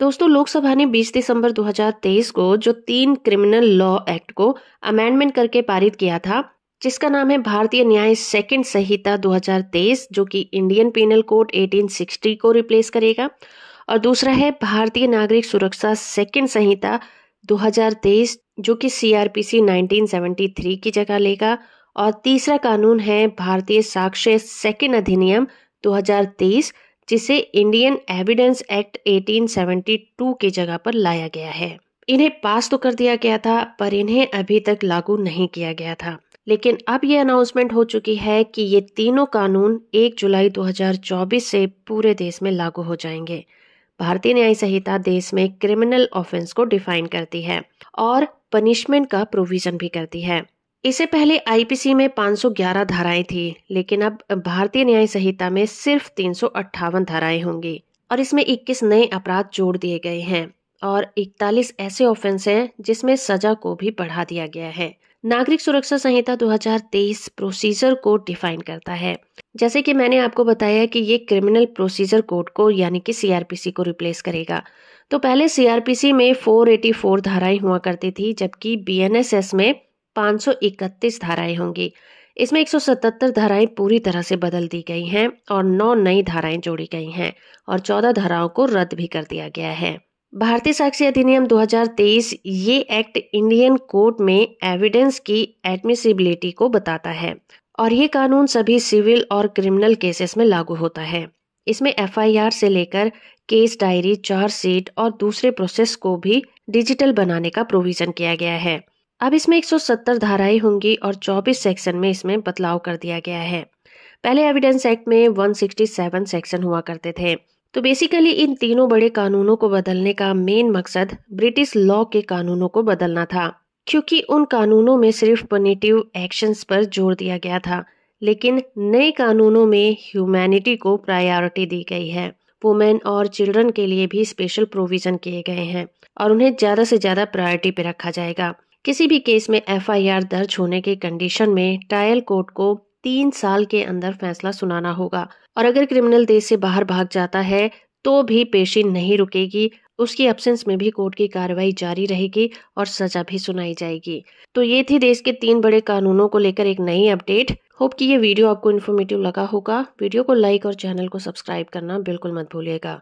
दोस्तों लोकसभा ने 20 दिसंबर 2023 को जो तीन क्रिमिनल लॉ एक्ट को अमेंडमेंट करके पारित किया था जिसका नाम है भारतीय न्याय सेकंड संहिता 2023 जो कि इंडियन पेनल कोड 1860 को रिप्लेस करेगा और दूसरा है भारतीय नागरिक सुरक्षा सेकंड संहिता 2023 जो कि सीआरपीसी 1973 की जगह लेगा और तीसरा कानून है भारतीय साक्ष्य सेकंड अधिनियम 2023 जिसे इंडियन एविडेंस एक्ट 1872 के जगह पर लाया गया है इन्हें पास तो कर दिया गया था पर इन्हें अभी तक लागू नहीं किया गया था लेकिन अब ये अनाउंसमेंट हो चुकी है कि ये तीनों कानून 1 जुलाई 2024 से पूरे देश में लागू हो जाएंगे भारतीय न्याय संहिता देश में क्रिमिनल ऑफेंस को डिफाइन करती है और पनिशमेंट का प्रोविजन भी करती है इससे पहले आईपीसी में 511 धाराएं थी लेकिन अब भारतीय न्याय संहिता में सिर्फ तीन धाराएं होंगी और इसमें 21 नए अपराध जोड़ दिए गए हैं और 41 ऐसे ऑफेंस हैं जिसमें सजा को भी बढ़ा दिया गया है नागरिक सुरक्षा संहिता 2023 प्रोसीजर को डिफाइन करता है जैसे कि मैंने आपको बताया कि ये क्रिमिनल प्रोसीजर कोड को यानी कि सीआरपीसी को रिप्लेस करेगा तो पहले सीआरपीसी में 484 धाराएं हुआ करती थी जबकि बीएनएसएस में 531 धाराएं होंगी इसमें 177 धाराएं पूरी तरह से बदल दी गई हैं और 9 नई धाराएं जोड़ी गई हैं और 14 धाराओं को रद्द भी कर दिया गया है भारतीय साक्षी अधिनियम 2023 ये एक्ट इंडियन कोर्ट में एविडेंस की एडमिसिबिलिटी को बताता है और ये कानून सभी सिविल और क्रिमिनल केसेस में लागू होता है इसमें एफआईआर से लेकर केस डायरी चार्जशीट और दूसरे प्रोसेस को भी डिजिटल बनाने का प्रोविजन किया गया है अब इसमें 170 धाराएं होंगी और 24 सेक्शन में इसमें बदलाव कर दिया गया है पहले एविडेंस एक्ट में 167 सेक्शन हुआ करते थे तो बेसिकली इन तीनों बड़े कानूनों को बदलने का मेन मकसद ब्रिटिश लॉ के कानूनों को बदलना था क्योंकि उन कानूनों में सिर्फ पोनेटिव एक्शंस पर जोर दिया गया था लेकिन नए कानूनों में ह्यूमैनिटी को प्रायोरिटी दी गई है वुमेन और चिल्ड्रन के लिए भी स्पेशल प्रोविजन किए गए हैं और उन्हें ज़्यादा से ज़्यादा प्रायोरिटी पर रखा जाएगा किसी भी केस में एफआईआर दर्ज होने के कंडीशन में ट्रायल कोर्ट को तीन साल के अंदर फैसला सुनाना होगा और अगर क्रिमिनल देश से बाहर भाग जाता है तो भी पेशी नहीं रुकेगी उसकी एब्सेंस में भी कोर्ट की कार्रवाई जारी रहेगी और सजा भी सुनाई जाएगी तो ये थी देश के तीन बड़े कानूनों को लेकर एक नई अपडेट होप कि ये वीडियो आपको इन्फॉर्मेटिव लगा होगा वीडियो को लाइक और चैनल को सब्सक्राइब करना बिल्कुल मत भूलिएगा